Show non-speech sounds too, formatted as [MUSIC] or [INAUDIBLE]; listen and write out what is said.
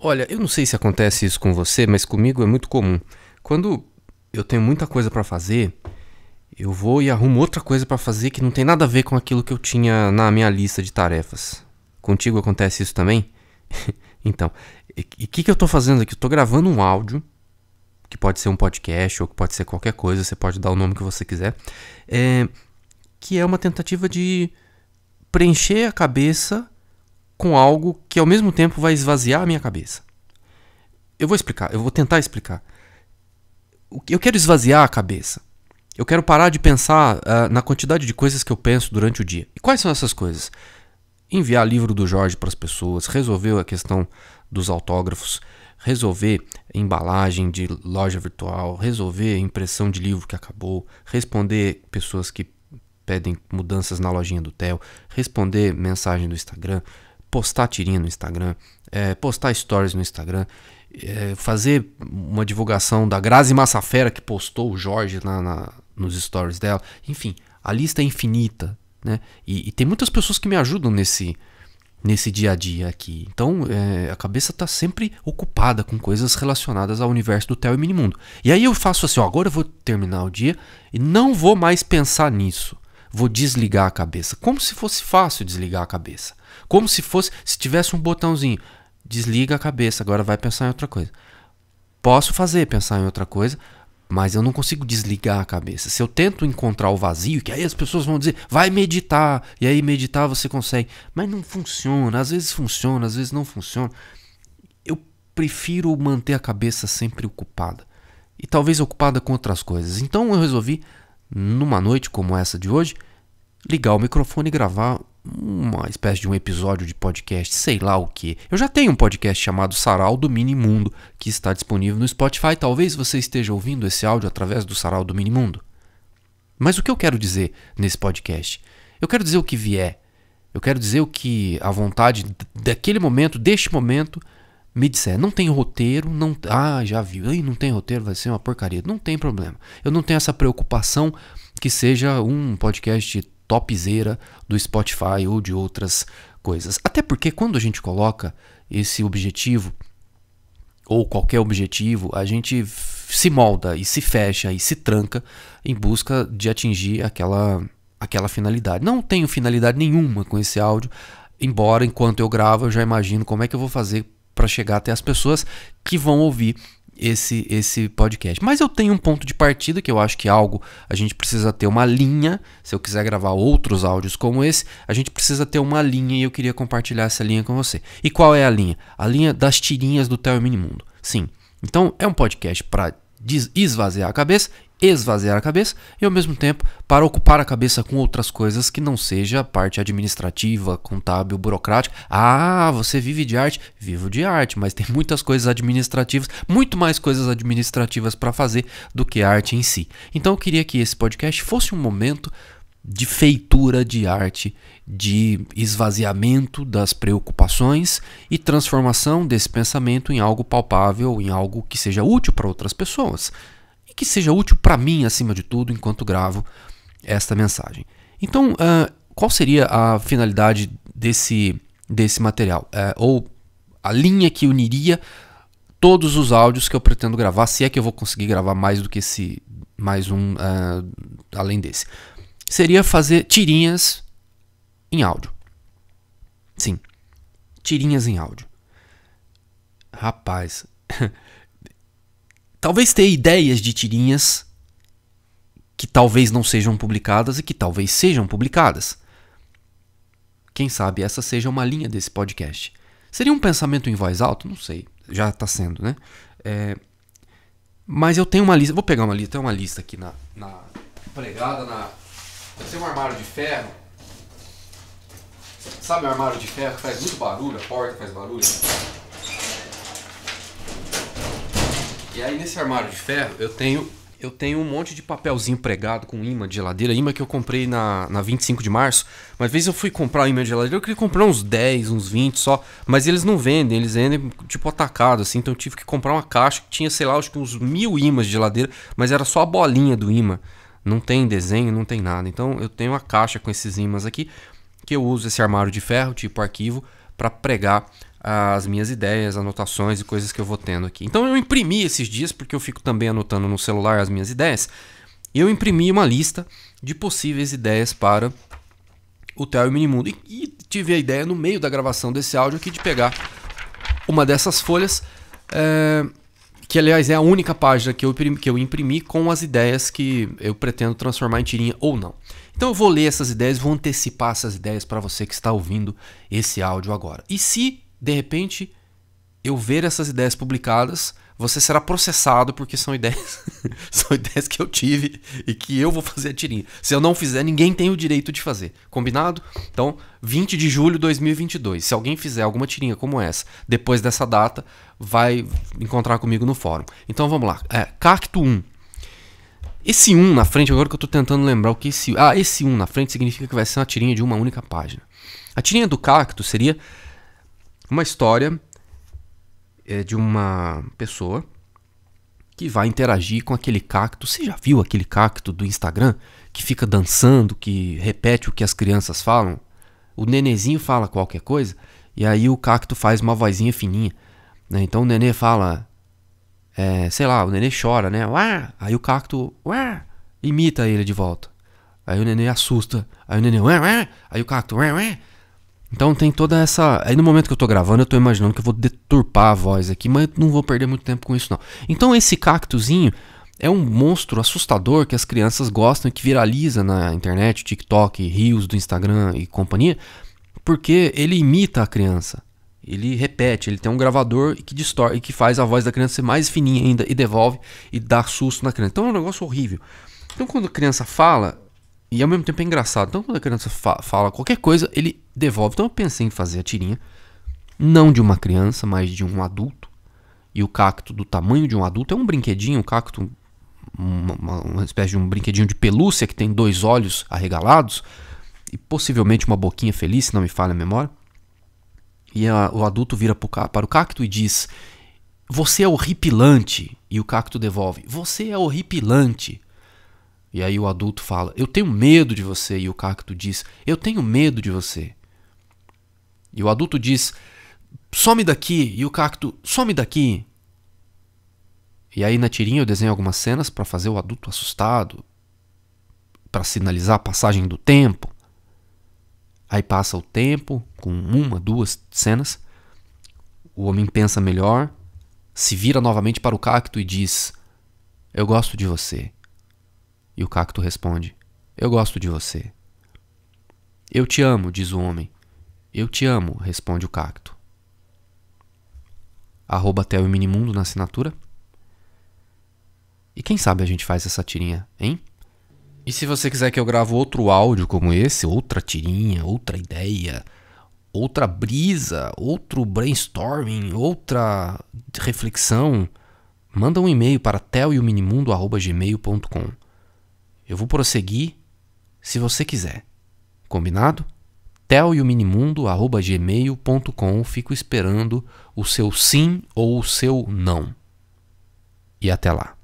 Olha, eu não sei se acontece isso com você, mas comigo é muito comum. Quando eu tenho muita coisa para fazer, eu vou e arrumo outra coisa para fazer que não tem nada a ver com aquilo que eu tinha na minha lista de tarefas. Contigo acontece isso também? [LAUGHS] então, e o que, que eu estou fazendo aqui? Eu tô gravando um áudio, que pode ser um podcast ou que pode ser qualquer coisa, você pode dar o nome que você quiser, é, que é uma tentativa de preencher a cabeça com algo que ao mesmo tempo vai esvaziar a minha cabeça. Eu vou explicar, eu vou tentar explicar. Eu quero esvaziar a cabeça. Eu quero parar de pensar uh, na quantidade de coisas que eu penso durante o dia. E quais são essas coisas? Enviar livro do Jorge para as pessoas, resolver a questão dos autógrafos, resolver embalagem de loja virtual, resolver impressão de livro que acabou, responder pessoas que pedem mudanças na lojinha do Theo, responder mensagem do Instagram, postar tirinha no Instagram, é, postar stories no Instagram, é, fazer uma divulgação da Grazi Massafera que postou o Jorge na, na, nos stories dela. Enfim, a lista é infinita. Né? E, e, tem muitas pessoas que me ajudam nesse, nesse dia a dia aqui. Então é, a cabeça está sempre ocupada com coisas relacionadas ao universo do Theo e Minimundo. E aí eu faço assim: ó, agora eu vou terminar o dia e não vou mais pensar nisso. Vou desligar a cabeça. Como se fosse fácil desligar a cabeça. Como se fosse, se tivesse um botãozinho, desliga a cabeça, agora vai pensar em outra coisa. Posso fazer pensar em outra coisa, mas eu não consigo desligar a cabeça. Se eu tento encontrar o vazio, que aí as pessoas vão dizer, vai meditar, e aí meditar você consegue, mas não funciona, às vezes funciona, às vezes não funciona. Eu prefiro manter a cabeça sempre ocupada e talvez ocupada com outras coisas. Então eu resolvi, numa noite como essa de hoje, ligar o microfone e gravar uma espécie de um episódio de podcast, sei lá o que. Eu já tenho um podcast chamado Sarau do Mini Mundo, que está disponível no Spotify. Talvez você esteja ouvindo esse áudio através do Sarau do Mini Mundo. Mas o que eu quero dizer nesse podcast? Eu quero dizer o que vier. Eu quero dizer o que a vontade daquele momento, deste momento, me disser. Não tem roteiro, não. Ah, já viu. Ei, não tem roteiro, vai ser uma porcaria. Não tem problema. Eu não tenho essa preocupação que seja um podcast topzera do Spotify ou de outras coisas. Até porque quando a gente coloca esse objetivo ou qualquer objetivo, a gente se molda e se fecha e se tranca em busca de atingir aquela aquela finalidade. Não tenho finalidade nenhuma com esse áudio, embora enquanto eu gravo eu já imagino como é que eu vou fazer para chegar até as pessoas que vão ouvir esse, esse podcast. Mas eu tenho um ponto de partida que eu acho que é algo a gente precisa ter uma linha. Se eu quiser gravar outros áudios como esse, a gente precisa ter uma linha e eu queria compartilhar essa linha com você. E qual é a linha? A linha das tirinhas do Theo Minimundo. Sim. Então é um podcast para esvaziar a cabeça esvaziar a cabeça e ao mesmo tempo para ocupar a cabeça com outras coisas que não seja a parte administrativa, contábil, burocrática. Ah, você vive de arte? Vivo de arte, mas tem muitas coisas administrativas, muito mais coisas administrativas para fazer do que a arte em si. Então eu queria que esse podcast fosse um momento de feitura de arte, de esvaziamento das preocupações e transformação desse pensamento em algo palpável, em algo que seja útil para outras pessoas que seja útil para mim, acima de tudo, enquanto gravo esta mensagem. Então, uh, qual seria a finalidade desse, desse material? Uh, ou a linha que uniria todos os áudios que eu pretendo gravar, se é que eu vou conseguir gravar mais do que esse, mais um uh, além desse. Seria fazer tirinhas em áudio. Sim, tirinhas em áudio. Rapaz. [LAUGHS] talvez ter ideias de tirinhas que talvez não sejam publicadas e que talvez sejam publicadas. Quem sabe essa seja uma linha desse podcast. Seria um pensamento em voz alta? Não sei. Já está sendo, né? É... Mas eu tenho uma lista. Vou pegar uma lista. Tem uma lista aqui na, na pregada na. Eu tenho um armário de ferro. Sabe o armário de ferro que faz muito barulho? A porta faz barulho? E aí nesse armário de ferro eu tenho eu tenho um monte de papelzinho pregado com imã de geladeira, imã que eu comprei na, na 25 de março. Mas vez eu fui comprar o imã de geladeira, eu queria comprar uns 10, uns 20 só, mas eles não vendem, eles vendem tipo atacado, assim. Então eu tive que comprar uma caixa que tinha, sei lá, acho que uns mil imãs de geladeira, mas era só a bolinha do imã. Não tem desenho, não tem nada. Então eu tenho uma caixa com esses imãs aqui, que eu uso esse armário de ferro, tipo arquivo, para pregar as minhas ideias, anotações e coisas que eu vou tendo aqui. Então eu imprimi esses dias, porque eu fico também anotando no celular as minhas ideias, eu imprimi uma lista de possíveis ideias para o Theo e o Minimundo. E, e tive a ideia no meio da gravação desse áudio aqui de pegar uma dessas folhas é, que aliás é a única página que eu, imprimi, que eu imprimi com as ideias que eu pretendo transformar em tirinha ou não. Então eu vou ler essas ideias, vou antecipar essas ideias para você que está ouvindo esse áudio agora. E se de repente eu ver essas ideias publicadas, você será processado porque são ideias, [LAUGHS] são ideias que eu tive e que eu vou fazer a tirinha. Se eu não fizer, ninguém tem o direito de fazer. Combinado? Então, 20 de julho de 2022. Se alguém fizer alguma tirinha como essa, depois dessa data, vai encontrar comigo no fórum. Então, vamos lá. É, cacto 1. Esse 1 na frente, agora que eu estou tentando lembrar o que esse, ah, esse 1 na frente significa que vai ser uma tirinha de uma única página. A tirinha do cacto seria uma história é de uma pessoa que vai interagir com aquele cacto. Você já viu aquele cacto do Instagram que fica dançando, que repete o que as crianças falam? O nenezinho fala qualquer coisa e aí o cacto faz uma vozinha fininha. Né? Então o nenê fala, é, sei lá, o nenê chora, né? Uá! Aí o cacto uá! imita ele de volta. Aí o nenê assusta. Aí o nenê uá, uá! aí o cacto uá, uá! Então tem toda essa. Aí no momento que eu tô gravando, eu tô imaginando que eu vou deturpar a voz aqui, mas não vou perder muito tempo com isso, não. Então esse cactozinho é um monstro assustador que as crianças gostam e que viraliza na internet, TikTok, rios do Instagram e companhia, porque ele imita a criança. Ele repete, ele tem um gravador que distorce e que faz a voz da criança ser mais fininha ainda e devolve e dá susto na criança. Então é um negócio horrível. Então quando a criança fala, e ao mesmo tempo é engraçado. Então, quando a criança fa fala qualquer coisa, ele devolve. Então eu pensei em fazer a tirinha, não de uma criança, mas de um adulto. E o cacto do tamanho de um adulto é um brinquedinho, um cacto, uma, uma, uma espécie de um brinquedinho de pelúcia que tem dois olhos arregalados e possivelmente uma boquinha feliz, se não me falha a memória. E a, o adulto vira pro, para o cacto e diz: Você é horripilante. E o cacto devolve: Você é horripilante. E aí o adulto fala: Eu tenho medo de você. E o cacto diz: Eu tenho medo de você. E o adulto diz: some daqui! E o cacto: some daqui! E aí na tirinha eu desenho algumas cenas para fazer o adulto assustado, para sinalizar a passagem do tempo. Aí passa o tempo, com uma, duas cenas. O homem pensa melhor, se vira novamente para o cacto e diz: Eu gosto de você. E o cacto responde: Eu gosto de você. Eu te amo, diz o homem. Eu te amo, responde o cacto. Arroba até o minimundo na assinatura. E quem sabe a gente faz essa tirinha, hein? E se você quiser que eu grave outro áudio como esse, outra tirinha, outra ideia, outra brisa, outro brainstorming, outra reflexão, manda um e-mail para teoiominimundo.gmail.com. Eu vou prosseguir se você quiser. Combinado? Theo e o Minimundo, arroba Fico esperando o seu sim ou o seu não. E até lá.